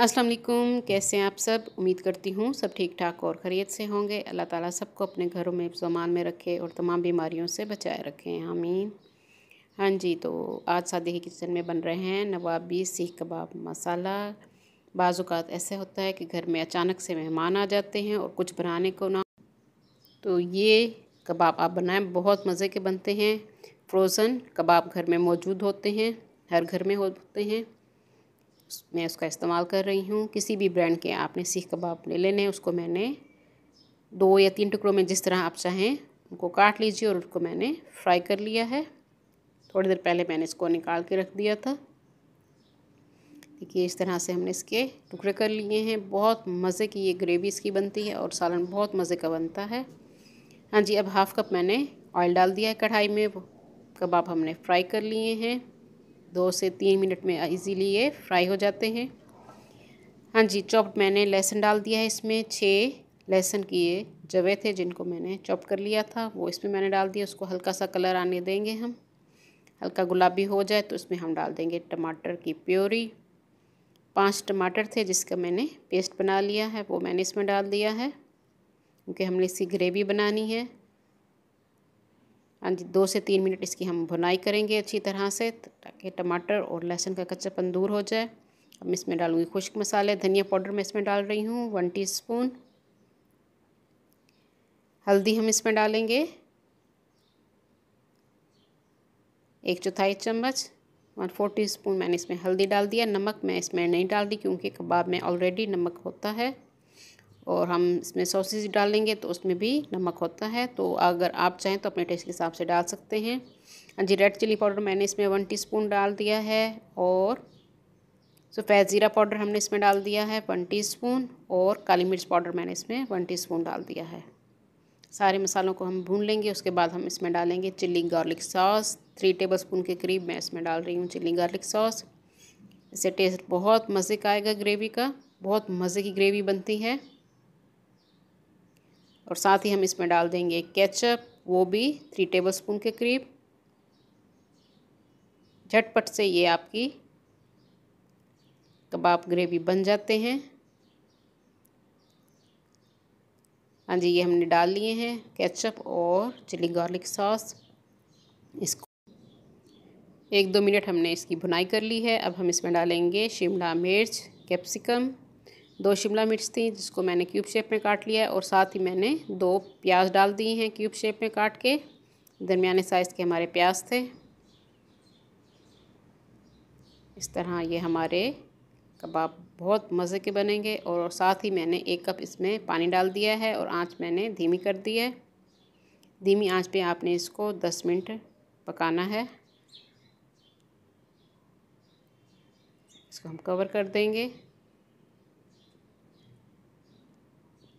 अस्सलाम वालेकुम कैसे हैं आप सब उम्मीद करती हूँ सब ठीक ठाक और खरीत से होंगे अल्लाह ताला सबको अपने घरों में जमान में रखे और तमाम बीमारियों से बचाए रखें आमीन हाँ जी तो आज शादी के किचन में बन रहे हैं नवाबी सीख कबाब मसाला बाज़ात ऐसे होता है कि घर में अचानक से मेहमान आ जाते हैं और कुछ बनाने को ना तो ये कबाब आप बनाएं बहुत मज़े के बनते हैं फ्रोज़न कबाब घर में मौजूद होते हैं हर घर में होते हैं मैं उसका इस्तेमाल कर रही हूँ किसी भी ब्रांड के आपने सीख कबाब ले लेने उसको मैंने दो या तीन टुकड़ों में जिस तरह आप चाहें उनको काट लीजिए और उसको मैंने फ्राई कर लिया है थोड़ी देर पहले मैंने इसको निकाल के रख दिया था देखिए इस तरह से हमने इसके टुकड़े कर लिए हैं बहुत मज़े की ये ग्रेवी इसकी बनती है और सालन बहुत मज़े का बनता है हाँ जी अब हाफ़ कप मैंने ऑयल डाल दिया है कढ़ाई में कबाब हमने फ्राई कर लिए हैं दो से तीन मिनट में इजीली ये फ्राई हो जाते हैं हाँ जी चॉप्ड मैंने लहसुन डाल दिया है इसमें छः लहसुन की ये जवे थे जिनको मैंने चॉप कर लिया था वो इसमें मैंने डाल दिया उसको हल्का सा कलर आने देंगे हम हल्का गुलाबी हो जाए तो उसमें हम डाल देंगे टमाटर की प्योरी पांच टमाटर थे जिसका मैंने पेस्ट बना लिया है वो मैंने इसमें डाल दिया है क्योंकि हमने इसकी ग्रेवी बनानी है हाँ जी दो से तीन मिनट इसकी हम भुनाई करेंगे अच्छी तरह से ताकि टमाटर और लहसुन का कच्चापन दूर हो जाए अब मैं इसमें डालूँगी खुश्क मसाले धनिया पाउडर मैं इसमें डाल रही हूँ वन टीस्पून हल्दी हम इसमें डालेंगे एक चौथाई चम्मच वन फोर टी स्पून मैंने इसमें हल्दी डाल दिया नमक मैं इसमें नहीं डाल दी क्योंकि कबाब में ऑलरेडी नमक होता है और हम इसमें सॉसेज डालेंगे तो उसमें भी नमक होता है तो अगर आप चाहें तो अपने टेस्ट के हिसाब से डाल सकते हैं हाँ जी रेड चिली पाउडर मैंने इसमें वन टी डाल दिया है और सफ़ेद ज़ीरा पाउडर हमने इसमें डाल दिया है वन टी और काली मिर्च पाउडर मैंने इसमें वन टी डाल दिया है सारे मसालों को हम भून लेंगे उसके बाद हम इसमें डालेंगे chilli garlic sauce three tablespoon के करीब मैं इसमें डाल रही हूँ चिल्ली गार्लिक सॉस इससे टेस्ट बहुत मज़े का आएगा ग्रेवी का बहुत मज़े की ग्रेवी बनती है और साथ ही हम इसमें डाल देंगे केचप वो भी थ्री टेबलस्पून के करीब झटपट से ये आपकी कबाब ग्रेवी बन जाते हैं हाँ जी ये हमने डाल लिए हैं केचप और चिली गार्लिक सॉस इसको एक दो मिनट हमने इसकी भुनाई कर ली है अब हम इसमें डालेंगे शिमला मिर्च कैप्सिकम दो शिमला मिर्च थी जिसको मैंने क्यूब शेप में काट लिया है और साथ ही मैंने दो प्याज डाल दिए हैं क्यूब शेप में काट के दरमियाने साइज़ के हमारे प्याज थे इस तरह ये हमारे कबाब बहुत मज़े के बनेंगे और साथ ही मैंने एक कप इसमें पानी डाल दिया है और आंच मैंने धीमी कर दी है धीमी आंच पे आपने इसको 10 मिनट पकाना है इसको हम कवर कर देंगे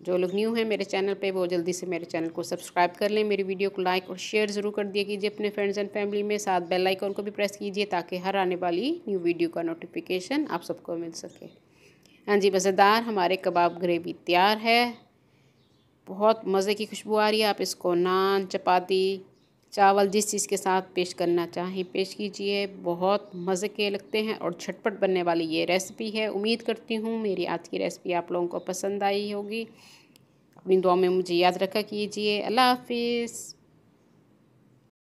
जो लोग न्यू हैं मेरे चैनल पे वो जल्दी से मेरे चैनल को सब्सक्राइब कर लें मेरी वीडियो को लाइक और शेयर ज़रूर कर दिया कीजिए अपने फ्रेंड्स एंड फैमिली में साथ बेल आइकॉन को भी प्रेस कीजिए ताकि हर आने वाली न्यू वीडियो का नोटिफिकेशन आप सबको मिल सके हाँ जी मज़ेदार हमारे कबाब ग्रेवी तैयार है बहुत मज़े की खुशबू आ रही है आप इसको नान चपाती चावल जिस चीज़ के साथ पेश करना चाहें पेश कीजिए बहुत मज़े के लगते हैं और झटपट बनने वाली ये रेसिपी है उम्मीद करती हूँ मेरी आज की रेसिपी आप लोगों को पसंद आई होगी अपनी दुआ में मुझे याद रखा कीजिए अल्लाह हाफिज़